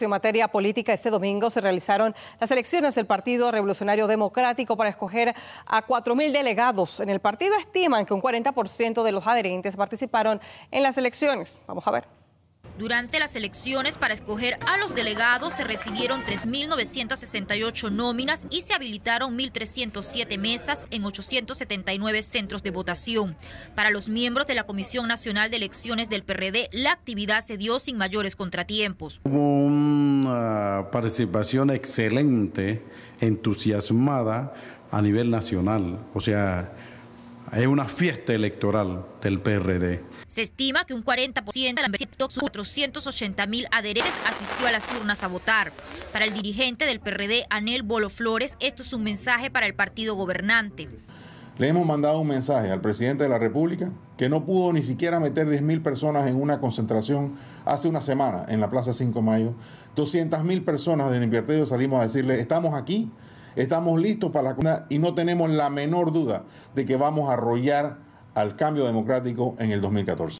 En materia política, este domingo se realizaron las elecciones del Partido Revolucionario Democrático para escoger a 4.000 delegados. En el partido estiman que un 40% de los adherentes participaron en las elecciones. Vamos a ver. Durante las elecciones para escoger a los delegados se recibieron 3.968 nóminas y se habilitaron 1.307 mesas en 879 centros de votación. Para los miembros de la Comisión Nacional de Elecciones del PRD, la actividad se dio sin mayores contratiempos. Hubo una participación excelente, entusiasmada a nivel nacional. O sea, es una fiesta electoral del PRD. Se estima que un 40% de los 480 mil adherentes asistió a las urnas a votar. Para el dirigente del PRD, Anel Bolo Flores, esto es un mensaje para el partido gobernante. Le hemos mandado un mensaje al presidente de la República que no pudo ni siquiera meter 10.000 personas en una concentración hace una semana en la Plaza 5 de Mayo. 200.000 personas de Invertido salimos a decirle, estamos aquí, Estamos listos para la cuna y no tenemos la menor duda de que vamos a arrollar al cambio democrático en el 2014.